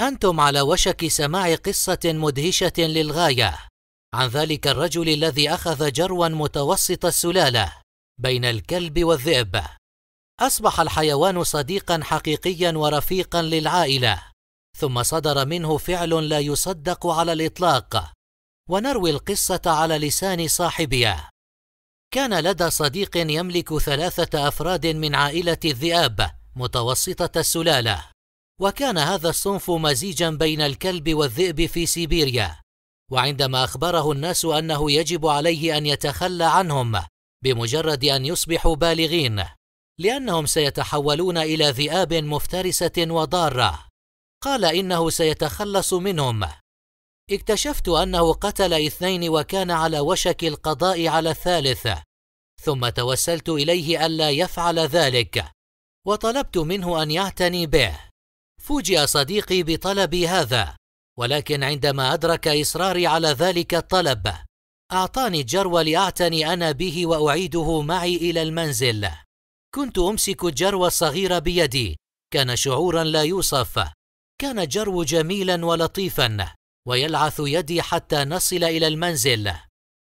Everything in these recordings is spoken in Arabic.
أنتم على وشك سماع قصة مدهشة للغاية عن ذلك الرجل الذي أخذ جروا متوسط السلالة بين الكلب والذئب. أصبح الحيوان صديقا حقيقيا ورفيقا للعائلة، ثم صدر منه فعل لا يصدق على الإطلاق، ونروي القصة على لسان صاحبها. كان لدى صديق يملك ثلاثة أفراد من عائلة الذئاب متوسطة السلالة، وكان هذا الصنف مزيجا بين الكلب والذئب في سيبيريا وعندما اخبره الناس انه يجب عليه ان يتخلى عنهم بمجرد ان يصبحوا بالغين لانهم سيتحولون الى ذئاب مفترسه وضاره قال انه سيتخلص منهم اكتشفت انه قتل اثنين وكان على وشك القضاء على الثالث ثم توسلت اليه الا يفعل ذلك وطلبت منه ان يعتني به فوجئ صديقي بطلبي هذا ولكن عندما أدرك إصراري على ذلك الطلب أعطاني الجرو لأعتني أنا به وأعيده معي إلى المنزل كنت أمسك الجرو الصغير بيدي كان شعورا لا يوصف كان الجرو جميلا ولطيفا ويلعث يدي حتى نصل إلى المنزل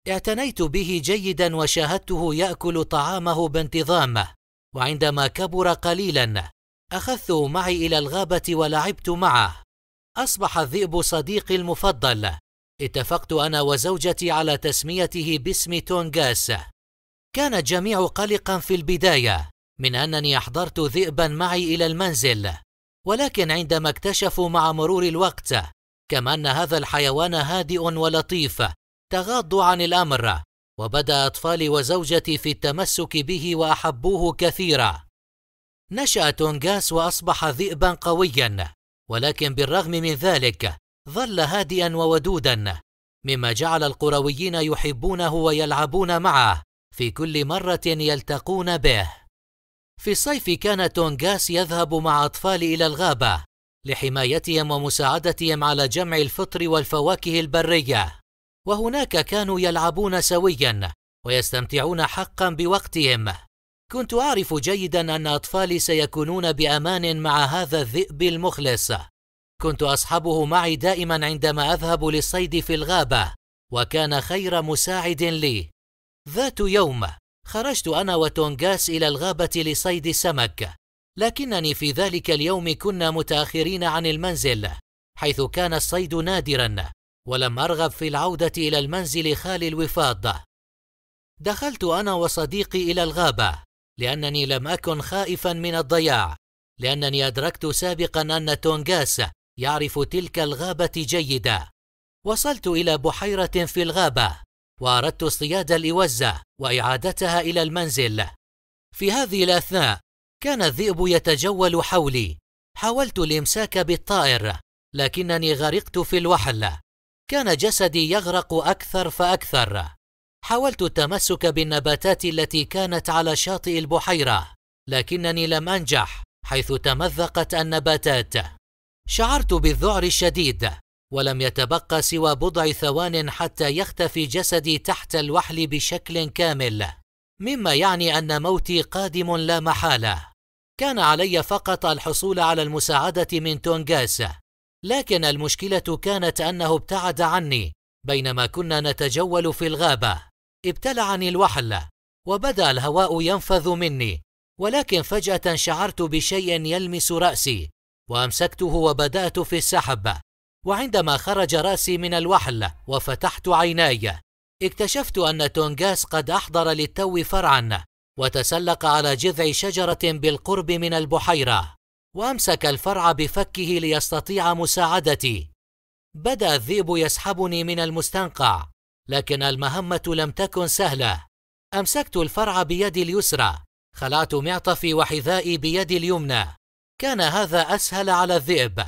اعتنيت به جيدا وشاهدته يأكل طعامه بانتظام وعندما كبر قليلا أخذته معي إلى الغابة ولعبت معه أصبح الذئب صديقي المفضل اتفقت أنا وزوجتي على تسميته باسم تونغاس كان الجميع قلقا في البداية من أنني أحضرت ذئبا معي إلى المنزل ولكن عندما اكتشفوا مع مرور الوقت كما أن هذا الحيوان هادئ ولطيف تغاضوا عن الأمر وبدأ أطفالي وزوجتي في التمسك به وأحبوه كثيرا نشأ تونغاس وأصبح ذئبا قويا ولكن بالرغم من ذلك ظل هادئا وودودا مما جعل القرويين يحبونه ويلعبون معه في كل مرة يلتقون به في الصيف كان تونغاس يذهب مع أطفال إلى الغابة لحمايتهم ومساعدتهم على جمع الفطر والفواكه البرية وهناك كانوا يلعبون سويا ويستمتعون حقا بوقتهم كنت أعرف جيدا أن أطفالي سيكونون بأمان مع هذا الذئب المخلص. كنت أصحبه معي دائما عندما أذهب للصيد في الغابة، وكان خير مساعد لي. ذات يوم، خرجت أنا وتونغاس إلى الغابة لصيد السمك، لكنني في ذلك اليوم كنا متأخرين عن المنزل، حيث كان الصيد نادرا، ولم أرغب في العودة إلى المنزل خالي الوفاض. دخلت أنا وصديقي إلى الغابة، لأنني لم أكن خائفا من الضياع لأنني أدركت سابقا أن تونغاس يعرف تلك الغابة جيدا وصلت إلى بحيرة في الغابة وأردت اصطياد الإوزة وإعادتها إلى المنزل في هذه الأثناء كان الذئب يتجول حولي حاولت الإمساك بالطائر لكنني غرقت في الوحل كان جسدي يغرق أكثر فأكثر حاولت التمسك بالنباتات التي كانت على شاطئ البحيرة لكنني لم أنجح حيث تمزقت النباتات شعرت بالذعر الشديد ولم يتبقى سوى بضع ثوان حتى يختفي جسدي تحت الوحل بشكل كامل مما يعني ان موتي قادم لا محاله كان علي فقط الحصول على المساعده من تونغاس لكن المشكله كانت انه ابتعد عني بينما كنا نتجول في الغابه ابتلعني الوحل وبدا الهواء ينفذ مني ولكن فجاه شعرت بشيء يلمس راسي وامسكته وبدات في السحب وعندما خرج راسي من الوحل وفتحت عيناي اكتشفت ان تونغاس قد احضر للتو فرعا وتسلق على جذع شجره بالقرب من البحيره وامسك الفرع بفكه ليستطيع مساعدتي بدا الذئب يسحبني من المستنقع لكن المهمة لم تكن سهلة أمسكت الفرع بيدي اليسرى خلعت معطفي وحذائي بيدي اليمنى كان هذا أسهل على الذئب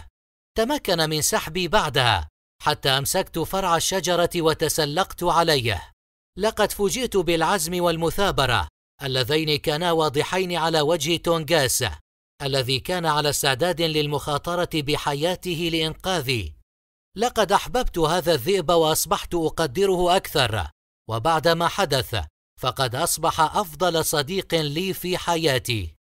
تمكن من سحبي بعدها حتى أمسكت فرع الشجرة وتسلقت عليه لقد فوجئت بالعزم والمثابرة اللذين كانا واضحين على وجه تونغاس الذي كان على استعداد للمخاطرة بحياته لإنقاذي لقد احببت هذا الذئب واصبحت اقدره اكثر وبعد ما حدث فقد اصبح افضل صديق لي في حياتي